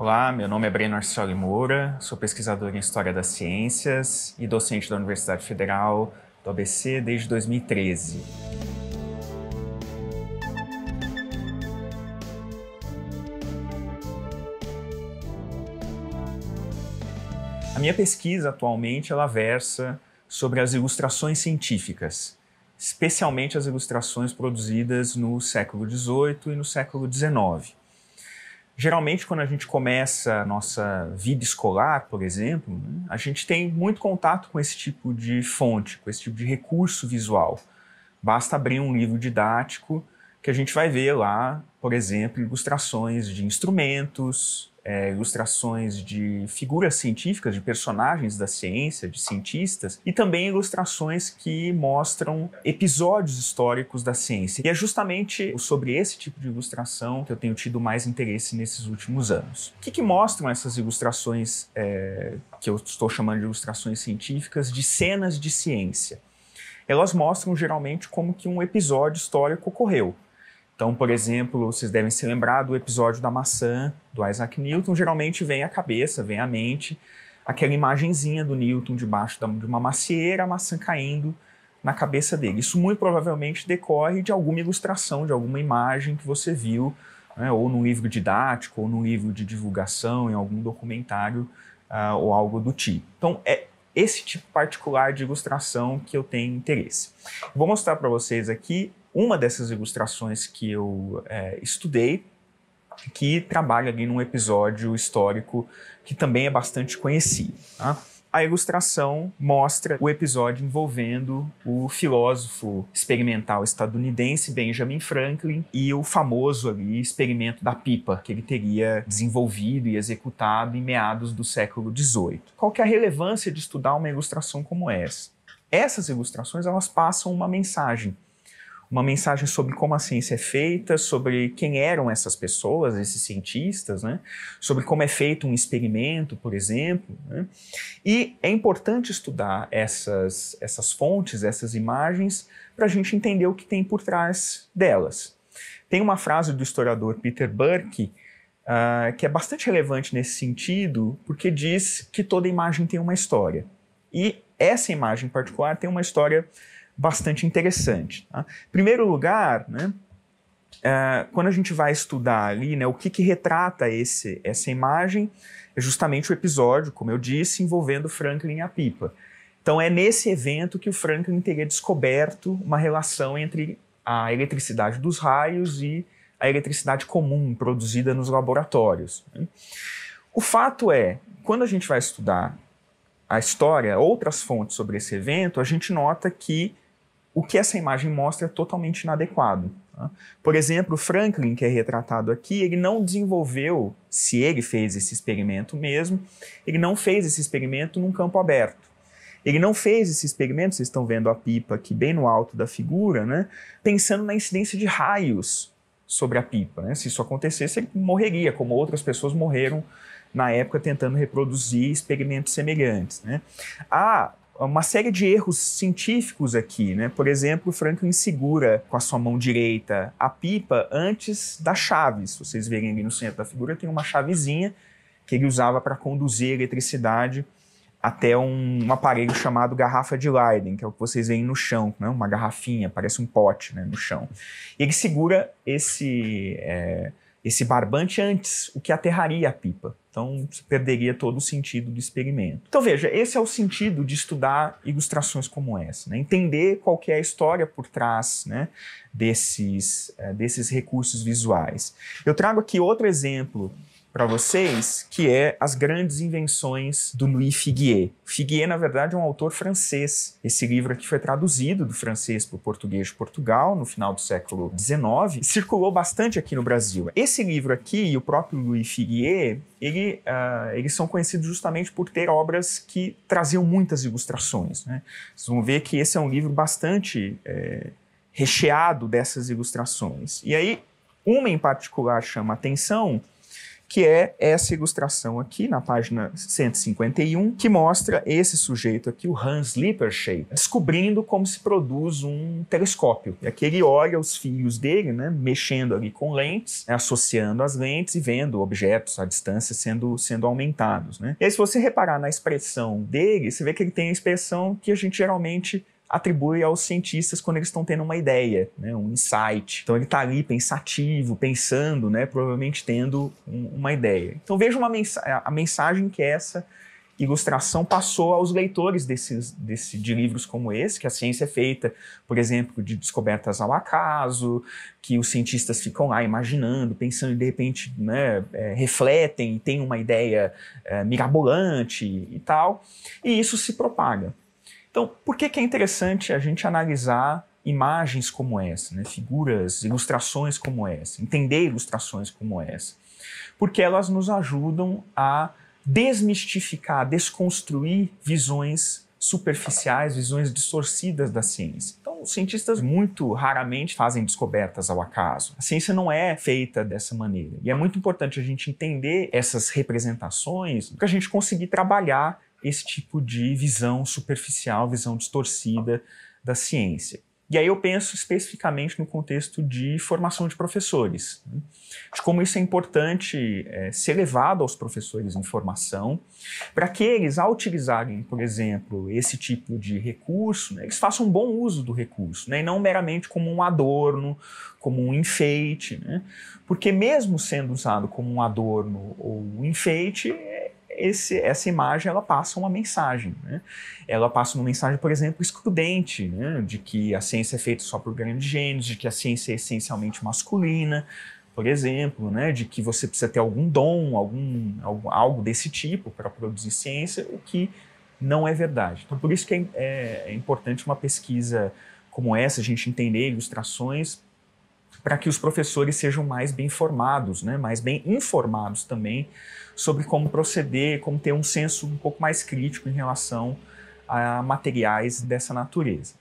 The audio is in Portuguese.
Olá, meu nome é Breno Arcioli Moura, sou pesquisador em História das Ciências e docente da Universidade Federal do ABC desde 2013. A minha pesquisa atualmente ela versa sobre as ilustrações científicas, especialmente as ilustrações produzidas no século XVIII e no século XIX. Geralmente, quando a gente começa a nossa vida escolar, por exemplo, né, a gente tem muito contato com esse tipo de fonte, com esse tipo de recurso visual. Basta abrir um livro didático que a gente vai ver lá, por exemplo, ilustrações de instrumentos, é, ilustrações de figuras científicas, de personagens da ciência, de cientistas, e também ilustrações que mostram episódios históricos da ciência. E é justamente sobre esse tipo de ilustração que eu tenho tido mais interesse nesses últimos anos. O que, que mostram essas ilustrações, é, que eu estou chamando de ilustrações científicas, de cenas de ciência? Elas mostram geralmente como que um episódio histórico ocorreu então, por exemplo, vocês devem se lembrar do episódio da maçã do Isaac Newton. Geralmente vem à cabeça, vem à mente aquela imagenzinha do Newton debaixo de uma macieira, a maçã caindo na cabeça dele. Isso muito provavelmente decorre de alguma ilustração, de alguma imagem que você viu, né, ou num livro didático, ou num livro de divulgação, em algum documentário uh, ou algo do tipo. Então, é esse tipo particular de ilustração que eu tenho interesse. Vou mostrar para vocês aqui uma dessas ilustrações que eu é, estudei, que trabalha ali num episódio histórico que também é bastante conhecido. Tá? A ilustração mostra o episódio envolvendo o filósofo experimental estadunidense Benjamin Franklin e o famoso ali, experimento da pipa que ele teria desenvolvido e executado em meados do século XVIII. Qual que é a relevância de estudar uma ilustração como essa? Essas ilustrações elas passam uma mensagem uma mensagem sobre como a ciência é feita, sobre quem eram essas pessoas, esses cientistas, né? sobre como é feito um experimento, por exemplo. Né? E é importante estudar essas, essas fontes, essas imagens, para a gente entender o que tem por trás delas. Tem uma frase do historiador Peter Burke uh, ah, que é bastante relevante nesse sentido, porque diz que toda imagem tem uma história. E essa imagem em particular tem uma história bastante interessante. Tá? Em primeiro lugar, né, é, quando a gente vai estudar ali né, o que, que retrata esse, essa imagem, é justamente o episódio, como eu disse, envolvendo Franklin e a pipa. Então é nesse evento que o Franklin teria descoberto uma relação entre a eletricidade dos raios e a eletricidade comum produzida nos laboratórios. Né. O fato é, quando a gente vai estudar a história, outras fontes sobre esse evento, a gente nota que o que essa imagem mostra é totalmente inadequado. Tá? Por exemplo, Franklin, que é retratado aqui, ele não desenvolveu, se ele fez esse experimento mesmo, ele não fez esse experimento num campo aberto. Ele não fez esse experimento, vocês estão vendo a pipa aqui bem no alto da figura, né? pensando na incidência de raios sobre a pipa. Né? Se isso acontecesse, ele morreria, como outras pessoas morreram na época tentando reproduzir experimentos semelhantes. Né? A uma série de erros científicos aqui, né? Por exemplo, Franklin segura com a sua mão direita a pipa antes da chave. Se vocês verem ali no centro da figura, tem uma chavezinha que ele usava para conduzir eletricidade até um, um, aparelho chamado garrafa de Leiden, que é o que vocês veem no chão, né? uma garrafinha, parece um pote né? no chão. E ele segura esse... É esse barbante antes, o que aterraria a pipa. Então, perderia todo o sentido do experimento. Então, veja, esse é o sentido de estudar ilustrações como essa, né? entender qual é a história por trás né? desses, eh, desses recursos visuais. Eu trago aqui outro exemplo para vocês, que é As Grandes Invenções do Louis Figuier. Figuier, na verdade, é um autor francês. Esse livro aqui foi traduzido do francês para o português de Portugal no final do século XIX e circulou bastante aqui no Brasil. Esse livro aqui e o próprio Louis Figuier, ele, uh, eles são conhecidos justamente por ter obras que traziam muitas ilustrações. Né? Vocês vão ver que esse é um livro bastante é, recheado dessas ilustrações. E aí, uma em particular chama a atenção, que é essa ilustração aqui na página 151, que mostra esse sujeito aqui, o Hans Lippershey, descobrindo como se produz um telescópio. E aqui ele olha os fios dele, né, mexendo ali com lentes, né, associando as lentes e vendo objetos à distância sendo, sendo aumentados. Né? E aí, se você reparar na expressão dele, você vê que ele tem a expressão que a gente geralmente atribui aos cientistas quando eles estão tendo uma ideia, né, um insight. Então ele está ali pensativo, pensando, né, provavelmente tendo um, uma ideia. Então veja uma a mensagem que essa ilustração passou aos leitores desses, desse, de livros como esse, que a ciência é feita, por exemplo, de descobertas ao acaso, que os cientistas ficam lá imaginando, pensando e de repente né, é, refletem, têm uma ideia é, mirabolante e tal, e isso se propaga. Então, por que, que é interessante a gente analisar imagens como essa, né? figuras, ilustrações como essa, entender ilustrações como essa? Porque elas nos ajudam a desmistificar, desconstruir visões superficiais, visões distorcidas da ciência. Então, os cientistas muito raramente fazem descobertas ao acaso. A ciência não é feita dessa maneira. E é muito importante a gente entender essas representações para a gente conseguir trabalhar esse tipo de visão superficial, visão distorcida da ciência. E aí eu penso especificamente no contexto de formação de professores, né? de como isso é importante é, ser levado aos professores em formação, para que eles, ao utilizarem, por exemplo, esse tipo de recurso, né, eles façam um bom uso do recurso, né, e não meramente como um adorno, como um enfeite, né? porque mesmo sendo usado como um adorno ou um enfeite, esse, essa imagem ela passa uma mensagem. Né? Ela passa uma mensagem, por exemplo, excludente, né? de que a ciência é feita só por grandes gênios, de que a ciência é essencialmente masculina, por exemplo, né? de que você precisa ter algum dom, algum, algum algo desse tipo para produzir ciência, o que não é verdade. Então, por isso que é, é, é importante uma pesquisa como essa, a gente entender ilustrações para que os professores sejam mais bem formados, né, mais bem informados também sobre como proceder, como ter um senso um pouco mais crítico em relação a materiais dessa natureza.